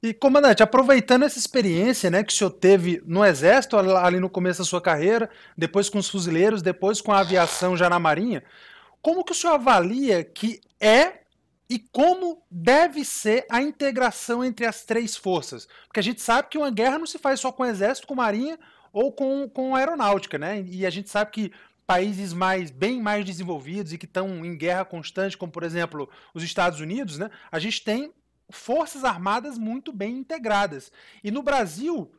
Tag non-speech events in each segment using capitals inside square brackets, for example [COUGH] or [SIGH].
E, comandante, aproveitando essa experiência né, que o senhor teve no Exército, ali no começo da sua carreira, depois com os fuzileiros, depois com a aviação já na Marinha, como que o senhor avalia que é e como deve ser a integração entre as três forças? Porque a gente sabe que uma guerra não se faz só com o Exército, com a Marinha ou com, com a Aeronáutica, né? E a gente sabe que países mais bem mais desenvolvidos e que estão em guerra constante, como por exemplo os Estados Unidos, né? A gente tem forças armadas muito bem integradas. E no Brasil,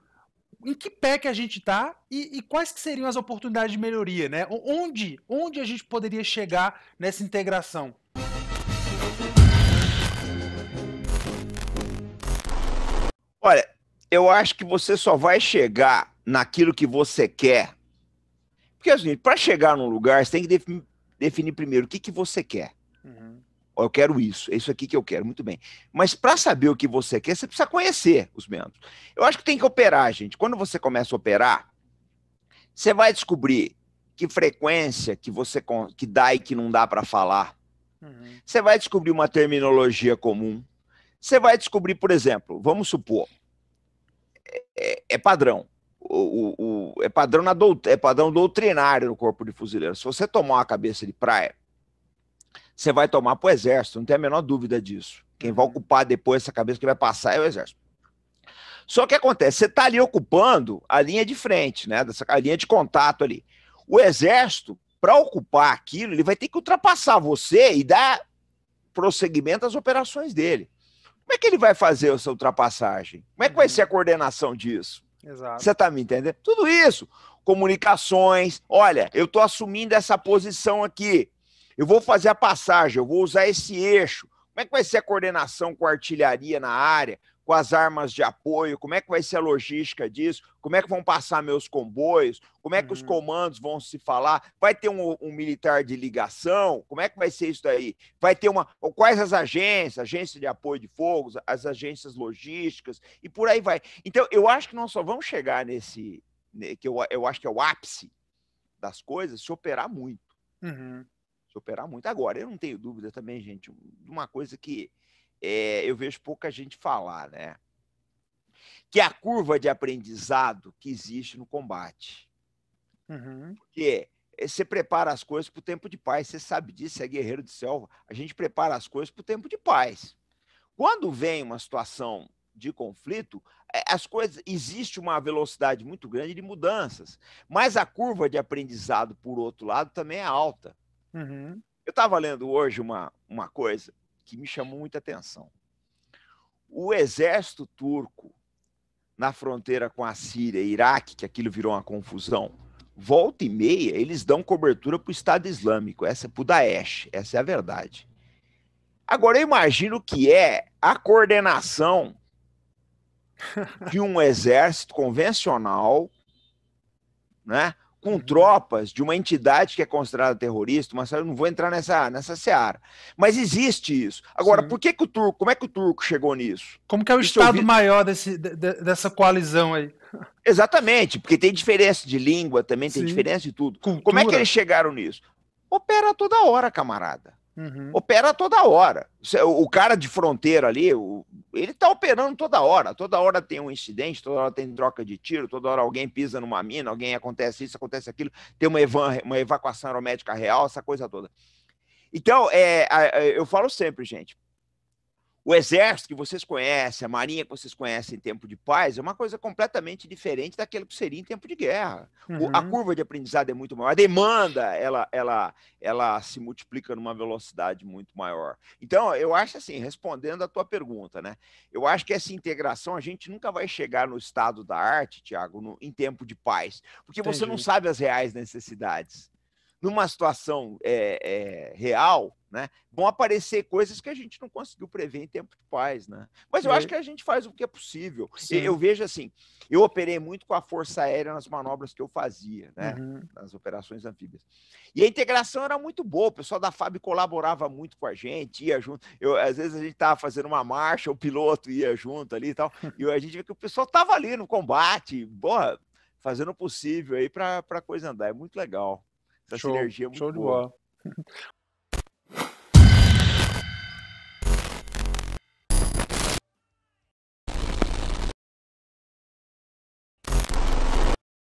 em que pé que a gente está e, e, quais que seriam as oportunidades de melhoria, né? Onde, onde a gente poderia chegar nessa integração? Olha, eu acho que você só vai chegar naquilo que você quer. Porque, assim, é para chegar num lugar, você tem que definir primeiro o que, que você quer. Uhum eu quero isso, é isso aqui que eu quero, muito bem. Mas para saber o que você quer, você precisa conhecer os membros. Eu acho que tem que operar, gente. Quando você começa a operar, você vai descobrir que frequência que você que dá e que não dá para falar. Uhum. Você vai descobrir uma terminologia comum. Você vai descobrir, por exemplo, vamos supor, é, é padrão. O, o, o, é, padrão na é padrão doutrinário no corpo de fuzileiro. Se você tomar uma cabeça de praia, você vai tomar para o exército, não tem a menor dúvida disso. Quem vai uhum. ocupar depois essa cabeça que vai passar é o exército. Só que acontece, você está ali ocupando a linha de frente, né? Dessa, a linha de contato ali. O exército, para ocupar aquilo, ele vai ter que ultrapassar você e dar prosseguimento às operações dele. Como é que ele vai fazer essa ultrapassagem? Como é que vai uhum. ser a coordenação disso? Exato. Você está me entendendo? Tudo isso, comunicações. Olha, eu estou assumindo essa posição aqui. Eu vou fazer a passagem, eu vou usar esse eixo. Como é que vai ser a coordenação com a artilharia na área, com as armas de apoio? Como é que vai ser a logística disso? Como é que vão passar meus comboios? Como é que uhum. os comandos vão se falar? Vai ter um, um, militar de ligação? Como é que vai ser isso daí? Vai ter uma. Quais as agências? Agência de apoio de fogos, as agências logísticas e por aí vai. Então, eu acho que nós só vamos chegar nesse. Né, que eu, eu acho que é o ápice das coisas se operar muito. Uhum superar muito. Agora, eu não tenho dúvida também, gente, de uma coisa que é, eu vejo pouca gente falar, né? Que é a curva de aprendizado que existe no combate. Uhum. Porque é, você prepara as coisas para o tempo de paz, você sabe disso, é guerreiro de selva. A gente prepara as coisas para o tempo de paz. Quando vem uma situação de conflito, é, as coisas existe uma velocidade muito grande de mudanças, mas a curva de aprendizado por outro lado também é alta. Uhum. Eu estava lendo hoje uma, uma coisa que me chamou muita atenção. O exército turco na fronteira com a Síria e Iraque, que aquilo virou uma confusão, volta e meia eles dão cobertura para o Estado Islâmico, essa é para o Daesh, essa é a verdade. Agora eu imagino que é a coordenação [LAUGHS] de um exército convencional, né, com uhum. tropas de uma entidade que é considerada terrorista, mas eu não vou entrar nessa, nessa seara. Mas existe isso. Agora, Sim. por que, que o turco, como é que o turco chegou nisso? Como que é o isso estado vi... maior desse, de, dessa coalizão aí? Exatamente, porque tem diferença de língua também, tem Sim. diferença de tudo. Cultura. Como é que eles chegaram nisso? Opera toda hora, camarada. Uhum. Opera toda hora. O cara de fronteira ali, ele está operando toda hora. Toda hora tem um incidente, toda hora tem troca de tiro, toda hora alguém pisa numa mina, alguém acontece isso, acontece aquilo, tem uma, uma evacuação aeromédica real, essa coisa toda. Então, é, eu falo sempre, gente, o exército que vocês conhecem, a marinha que vocês conhecem em tempo de paz, é uma coisa completamente diferente daquilo que seria em tempo de guerra. Uhum. O, a uhum. curva de aprendizado é muito maior, a demanda ela, ela, ela se multiplica numa velocidade muito maior. Então, eu acho assim, respondendo a tua pergunta, né? Eu acho que essa integração a gente nunca vai chegar no estado da arte, Tiago, em tempo de paz, porque Entendi. você não sabe as reais necessidades numa situação é, é, real, né, vão aparecer coisas que a gente não conseguiu prever em tempo de paz, né? Mas eu é. acho que a gente faz o que é possível. Eu vejo assim, eu operei muito com a Força Aérea nas manobras que eu fazia, né? Uhum. Nas operações anfíbias. E a integração era muito boa, o pessoal da FAB colaborava muito com a gente, ia junto. Eu, às vezes a gente estava fazendo uma marcha, o piloto ia junto ali e tal. [LAUGHS] e a gente vê que o pessoal estava ali no combate, porra, fazendo o possível aí para a coisa andar. É muito legal. Show. s